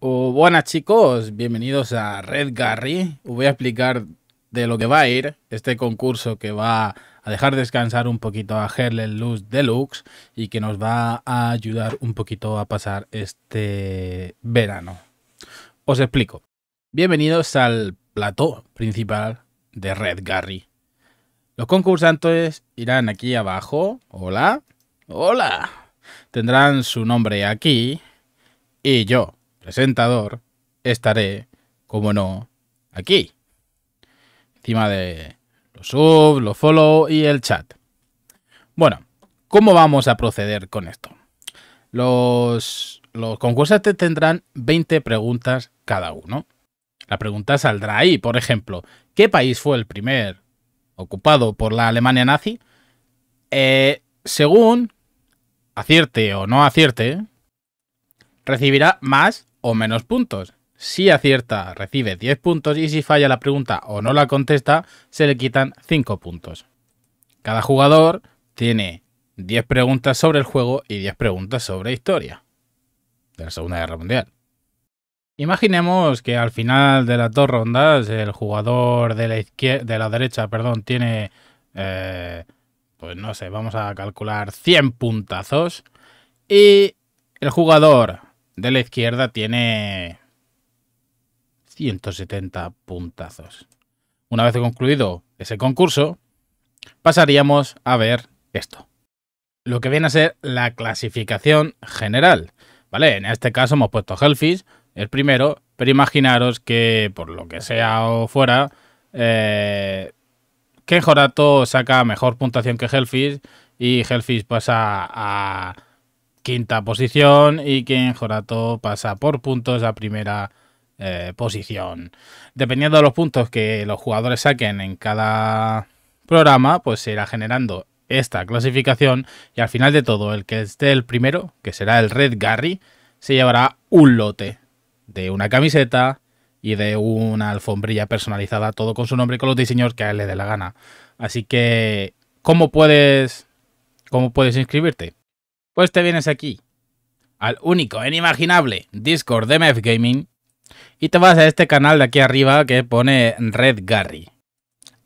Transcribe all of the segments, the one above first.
buenas chicos, bienvenidos a Red Garry. Os voy a explicar de lo que va a ir este concurso que va a dejar descansar un poquito a Herlen Luz Deluxe y que nos va a ayudar un poquito a pasar este verano. Os explico. Bienvenidos al plató principal de Red Garry. Los concursantes irán aquí abajo. Hola. Hola. Tendrán su nombre aquí y yo presentador, estaré, como no, aquí. Encima de los sub, los follow y el chat. Bueno, ¿cómo vamos a proceder con esto? Los, concursantes tendrán 20 preguntas cada uno. La pregunta saldrá ahí, por ejemplo, ¿qué país fue el primer ocupado por la Alemania nazi? Eh, según acierte o no acierte, recibirá más o menos puntos. Si acierta, recibe 10 puntos y si falla la pregunta o no la contesta, se le quitan 5 puntos. Cada jugador tiene 10 preguntas sobre el juego y 10 preguntas sobre historia de la Segunda Guerra Mundial. Imaginemos que al final de las dos rondas el jugador de la, de la derecha perdón, tiene, eh, pues no sé, vamos a calcular 100 puntazos y el jugador de la izquierda tiene 170 puntazos. Una vez concluido ese concurso, pasaríamos a ver esto. Lo que viene a ser la clasificación general. ¿Vale? En este caso hemos puesto Hellfish, el primero, pero imaginaros que por lo que sea o fuera, que eh, Jorato saca mejor puntuación que Hellfish y Hellfish pasa a quinta posición y quien Jorato pasa por puntos a primera eh, posición. Dependiendo de los puntos que los jugadores saquen en cada programa, pues se irá generando esta clasificación y al final de todo el que esté el primero, que será el Red Garry, se llevará un lote de una camiseta y de una alfombrilla personalizada, todo con su nombre y con los diseños que a él le dé la gana. Así que, ¿cómo puedes, cómo puedes inscribirte? Pues te vienes aquí, al único e inimaginable Discord de MF Gaming, y te vas a este canal de aquí arriba que pone Red Garry.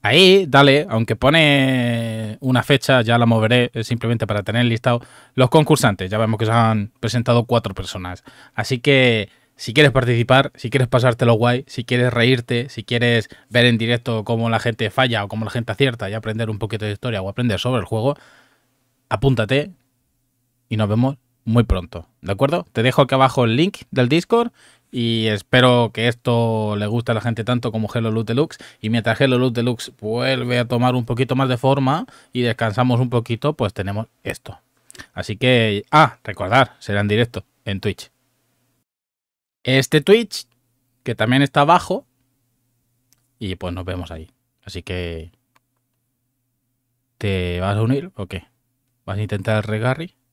Ahí, dale, aunque pone una fecha, ya la moveré eh, simplemente para tener listado los concursantes. Ya vemos que se han presentado cuatro personas. Así que si quieres participar, si quieres pasártelo guay, si quieres reírte, si quieres ver en directo cómo la gente falla o cómo la gente acierta y aprender un poquito de historia o aprender sobre el juego, apúntate, y nos vemos muy pronto. ¿De acuerdo? Te dejo aquí abajo el link del Discord y espero que esto le guste a la gente tanto como Hello Loot Deluxe. Y mientras Hello Loot Deluxe vuelve a tomar un poquito más de forma y descansamos un poquito, pues tenemos esto. Así que, ah, recordar, será en directo en Twitch. Este Twitch, que también está abajo, y pues nos vemos ahí. Así que, ¿te vas a unir o qué? ¿Vas a intentar regarri?